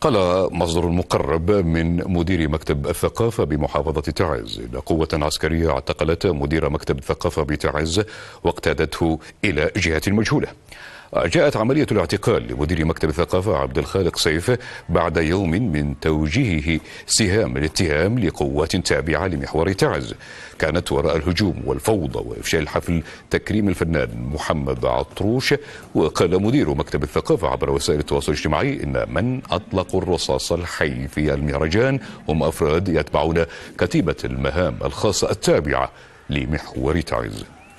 قال مصدر مقرب من مدير مكتب الثقافة بمحافظة تعز إن قوة عسكرية اعتقلت مدير مكتب الثقافة بتعز واقتادته إلى جهة مجهولة جاءت عملية الاعتقال لمدير مكتب الثقافة عبد الخالق سيف بعد يوم من توجيهه سهام الاتهام لقوات تابعة لمحور تعز كانت وراء الهجوم والفوضى وإفشال حفل تكريم الفنان محمد عطروش وقال مدير مكتب الثقافة عبر وسائل التواصل الاجتماعي إن من أطلقوا الرصاص الحي في المهرجان هم أفراد يتبعون كتيبة المهام الخاصة التابعة لمحور تعز